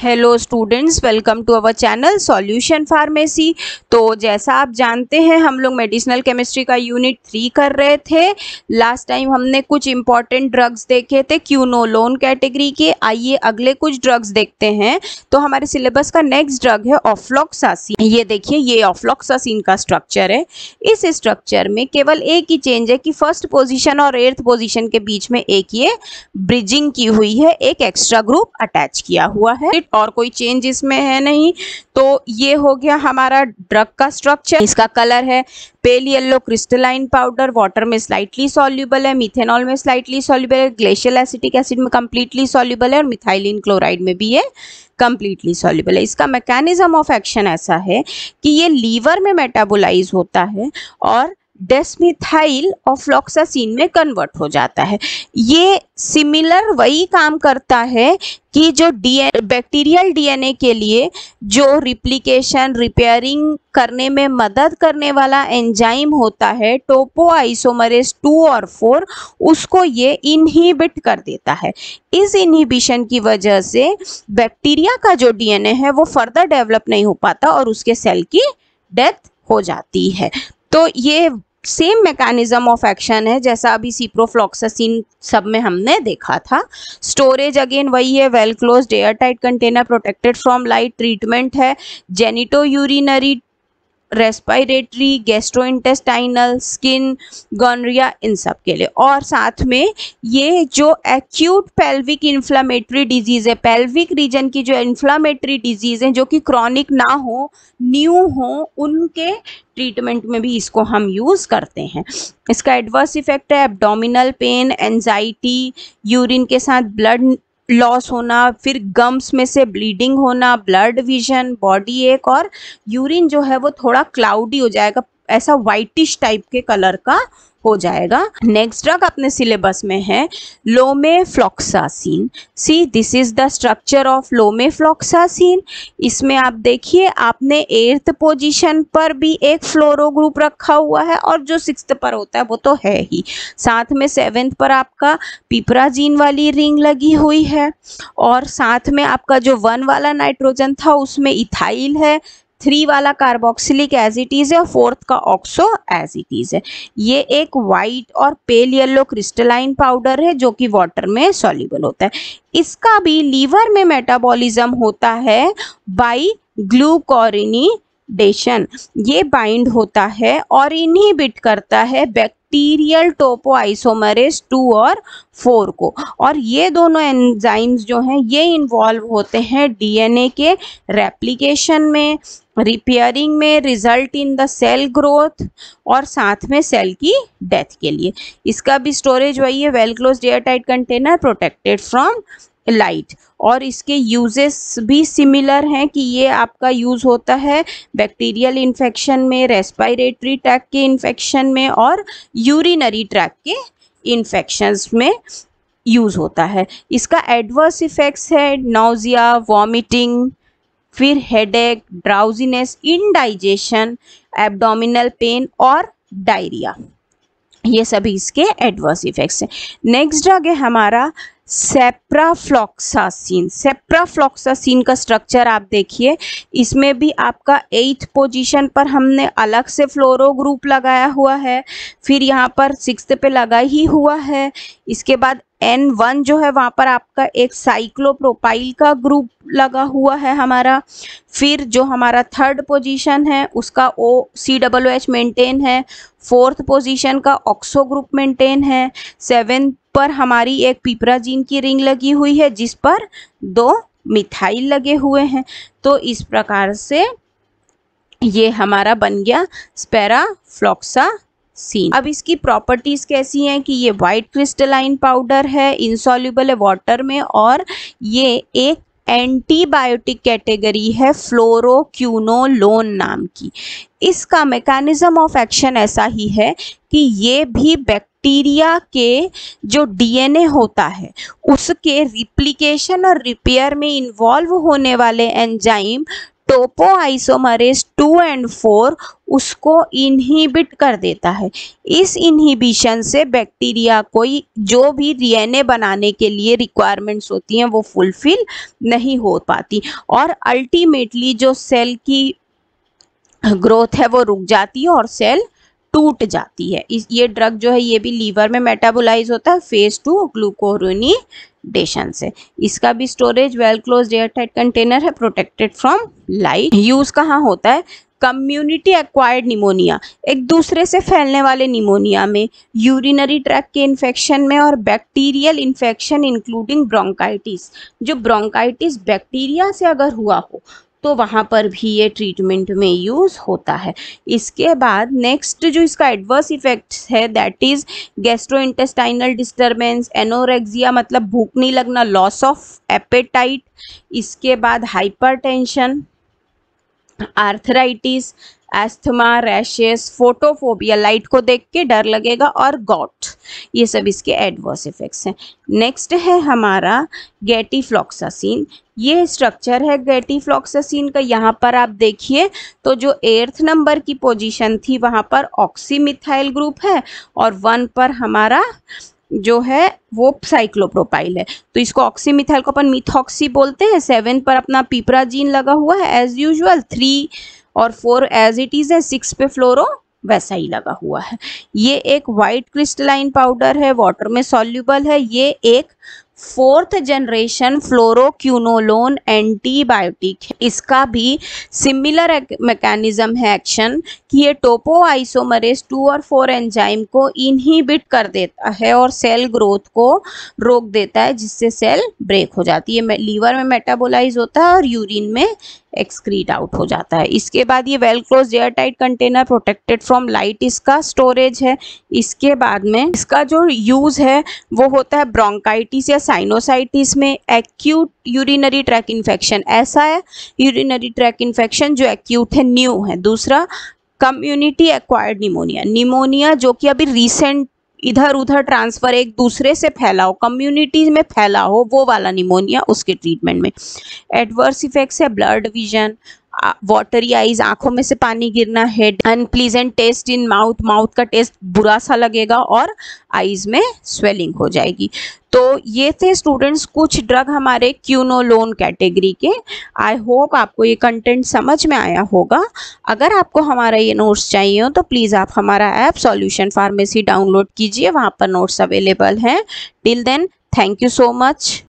hello students welcome to our channel solution pharmacy तो जैसा आप जानते हैं हम लोग मेडिसिनल केमिस्ट्री का यूनिट थ्री कर रहे थे लास्ट टाइम हमने कुछ इंपॉर्टेंट ड्रग्स देखे थे क्यूनोलोन कैटेगरी के आइए अगले कुछ ड्रग्स देखते हैं तो हमारे सिलेबस का नेक्स्ट ड्रग है ऑफ्लॉक्सासिन ये देखिए ये ऑफ्लॉक्सासिन का स्ट्रक्चर है इस स्ट्रक्चर में केवल एक ही चेंज है कि फर्स्ट पोजिशन और एर्थ पोजिशन के बीच में एक ये ब्रिजिंग की हुई है एक एक्स्ट्रा ग्रुप अटैच किया हुआ है और कोई चेंज इसमें है नहीं तो ये हो गया हमारा ड्रग का स्ट्रक्चर इसका कलर है pale yellow crystalline powder water में स्लाइटली सॉल्यूबल है मिथेनॉल में स्लाइटली सॉल्यूबल है ग्लेशियल एसिटिक एसिड में कम्प्लीटली सॉल्यूबल है और मिथाइलिन क्लोराइड में भी ये कम्प्लीटली सॉल्यूबल है इसका मैकेनिज्म ऑफ एक्शन ऐसा है कि ये लीवर में मेटाबोलाइज होता है और डेस्मिथाइल ऑफ्लॉक्सासिन में कन्वर्ट हो जाता है ये सिमिलर वही काम करता है कि जो डी बैक्टीरियल डीएनए के लिए जो रिप्लिकेशन रिपेयरिंग करने में मदद करने वाला एंजाइम होता है टोपो आइसोमरेस टू और फोर उसको ये इनहिबिट कर देता है इस इनहिबिशन की वजह से बैक्टीरिया का जो डीएनए है वो फर्दर डेवलप नहीं हो पाता और उसके सेल की डेथ हो जाती है तो ये सेम मैकेनिज्म ऑफ एक्शन है जैसा अभी सीप्रोफ्लॉक्सासिन सब में हमने देखा था स्टोरेज अगेन वही है well close air tight container protected from light treatment है genito urinary respiratory intestinal skin gonorrhoea इन सब के लिए और साथ में ये जो एक्यूट पेल्विक इन्फ्लामेटरी डिजीज़ है पेल्विक रीजन की जो इन्फ्लामेटरी डिजीज़ हैं जो कि क्रॉनिक ना हो न्यू हो उनके ट्रीटमेंट में भी इसको हम यूज़ करते हैं इसका एडवर्स इफेक्ट है एबडोमिनल पेन एनजाइटी यूरिन के साथ ब्लड लॉस होना फिर गम्स में से ब्लीडिंग होना ब्लड विजन बॉडी एक और यूरिन जो है वो थोड़ा क्लाउडी हो जाएगा ऐसा वाइटिश टाइप के कलर का हो जाएगा नेक्स्ट ड्रग अपने सिलेबस में है lomefloxacin see this is the structure of lomefloxacin इसमें आप देखिए आपने एर्थ पोजीशन पर भी एक फ्लोरो ग्रुप रखा हुआ है और जो सिक्स पर होता है वो तो है ही साथ में सेवेंथ पर आपका पिपराजीन वाली रिंग लगी हुई है और साथ में आपका जो वन वाला नाइट्रोजन था उसमें इथाइल है थ्री वाला कार्बोक्सिलिक एज इट इज है और फोर्थ का ऑक्सो एज इट इज है ये एक वाइट और पेल येलो क्रिस्टलाइन पाउडर है जो कि वाटर में सॉल्यूबल होता है इसका भी लीवर में मेटाबॉलिज्म होता है बाई ग्लूकोरिनीडेशन ये बाइंड होता है और इनहिबिट करता है back bacterial topo isomerase two और फोर को और ये दोनों एंजाइम्स जो हैं ये इन्वॉल्व होते हैं डीएनए के रेप्लिकेशन में रिपेयरिंग में result in the cell growth और साथ में सेल की डेथ के लिए इसका भी स्टोरेज वही है well close air tight container protected from light और इसके यूजेस भी सिमिलर हैं कि ये आपका यूज़ होता है बैक्टीरियल इन्फेक्शन में रेस्पायरेटरी ट्रैक के इन्फेक्शन में और यूरिनरी ट्रैक के इन्फेक्शंस में यूज़ होता है इसका एडवर्स इफ़ेक्ट्स है नोज़िया वॉमिटिंग फिर headache drowsiness indigestion abdominal pain और डायरिया ये सभी इसके एडवर्स इफेक्ट्स हैं नेक्स्ट ड्रग है हमारा सेप्राफ्लॉक्सासिन सेप्राफ्लॉक्सासिन का स्ट्रक्चर आप देखिए इसमें भी आपका एथ पोजीशन पर हमने अलग से फ्लोरो ग्रुप लगाया हुआ है फिर यहाँ पर सिक्स पे लगा ही हुआ है इसके बाद एन वन जो है वहाँ पर आपका एक साइक्लोप्रोपाइल का ग्रुप लगा हुआ है हमारा फिर जो हमारा थर्ड पोजीशन है उसका O C W H maintain है फोर्थ पोजीशन का ऑक्सो ग्रुप मेंटेन है सेवन पर हमारी एक जीन की रिंग लगी हुई है जिस पर दो मिथाइल लगे हुए हैं तो इस प्रकार से ये हमारा बन गया स्पेरा फ्लॉक्सा सीन अब इसकी प्रॉपर्टीज कैसी हैं कि ये वाइट क्रिस्टलाइन पाउडर है इंसॉल्यूबल है वाटर में और ये एक एंटीबायोटिक कैटेगरी है फ्लोरोक्यूनोलोन नाम की इसका मैकेनिज्म ऑफ एक्शन ऐसा ही है कि ये भी बैक्टीरिया के जो डीएनए होता है उसके रिप्लिकेशन और रिपेयर में इन्वॉल्व होने वाले enzyme topo isomerase two and four उसको इनहिबिट कर देता है इस इनहिबिशन से बैक्टीरिया कोई जो भी डीएनए बनाने के लिए रिक्वायरमेंट्स होती हैं वो फुलफिल नहीं हो पाती और अल्टीमेटली जो सेल की ग्रोथ है वो रुक जाती है और सेल टूट जाती है इस ये ड्रग जो है ये भी लीवर में मेटाबोलाइज होता है फेस टू ग्लूकोरोनिडेशन से इसका भी storage well close airtight container है प्रोटेक्टेड फ्रॉम लाइट यूज़ कहाँ होता है कम्युनिटी एक्वायर्ड निमोनिया एक दूसरे से फैलने वाले निमोनिया में यूरिनरी ट्रैक के इन्फेक्शन में और बैक्टीरियल इन्फेक्शन इंक्लूडिंग ब्रोंकाइटिस जो ब्रोंकाइटिस बैक्टीरिया से अगर हुआ हो तो वहाँ पर भी ये ट्रीटमेंट में यूज़ होता है इसके बाद नेक्स्ट जो इसका एडवर्स इफेक्ट्स है that is gastro intestinal disturbance anorexia मतलब भूख नहीं लगना लॉस ऑफ एपेटाइट इसके बाद hypertension arthritis asthma rashes photophobia light को देख के डर लगेगा और गॉट ये सब इसके एडवर्स इफेक्ट्स हैं नेक्स्ट है हमारा गेटी फ्लॉक्सासिन ये स्ट्रक्चर है गेटी फ्लॉक्सासिन का यहाँ पर आप देखिए तो जो एर्थ नंबर की पोजीशन थी वहाँ पर ऑक्सीमिथाइल ग्रुप है और वन पर हमारा जो है वो साइक्लोप्रोपाइल है तो इसको ऑक्सीमिथाइल को अपन मिथॉक्सी बोलते हैं सेवन पर अपना पीपरा जीन लगा हुआ है एज यूजल थ्री और फोर एज इट इज़ है सिक्स पे फ्लोरो वैसा ही लगा हुआ है ये एक वाइट क्रिस्टलाइन पाउडर है वाटर में सॉल्यूबल है ये एक फोर्थ जनरेशन फ्लोरोक्यूनोलोन एंटीबायोटिक है इसका भी सिमिलर मैकेनिज्म है एक्शन कि ये टोपो आइसोमरेज टू और फोर एंजाइम को इनहिबिट कर देता है और सेल ग्रोथ को रोक देता है जिससे सेल ब्रेक हो जाती है लीवर में मेटाबोलाइज होता है और यूरिन में एक्सक्रीट आउट हो जाता है इसके बाद ये well close air tight container protected from light इसका स्टोरेज है इसके बाद में इसका जो यूज़ है वो होता है ब्रोंकाइटिस या साइनोसाइटिस में एक्यूट यूरिनरी ट्रैक इन्फेक्शन ऐसा है यूरिनरी ट्रैक इन्फेक्शन जो एक्यूट है न्यू है दूसरा कम्युनिटी एक्वायर्ड निमोनिया निमोनिया जो कि अभी रिसेंट इधर उधर ट्रांसफर एक दूसरे से फैलाओ कम्युनिटीज में फैलाओ वो वाला निमोनिया उसके ट्रीटमेंट में एडवर्स इफेक्ट्स है ब्लड विजन वाटरी आइज आंखों में से पानी गिरना head unpleasant taste in mouth mouth का टेस्ट बुरा सा लगेगा और आइज में स्वेलिंग हो जाएगी तो ये थे स्टूडेंट्स कुछ ड्रग हमारे क्यूनोलोन कैटेगरी के आई होप आपको ये कंटेंट समझ में आया होगा अगर आपको हमारा ये नोट्स चाहिए हो तो प्लीज़ आप हमारा ऐप सॉल्यूशन फार्मेसी डाउनलोड कीजिए वहाँ पर नोट्स अवेलेबल हैं till then thank you so much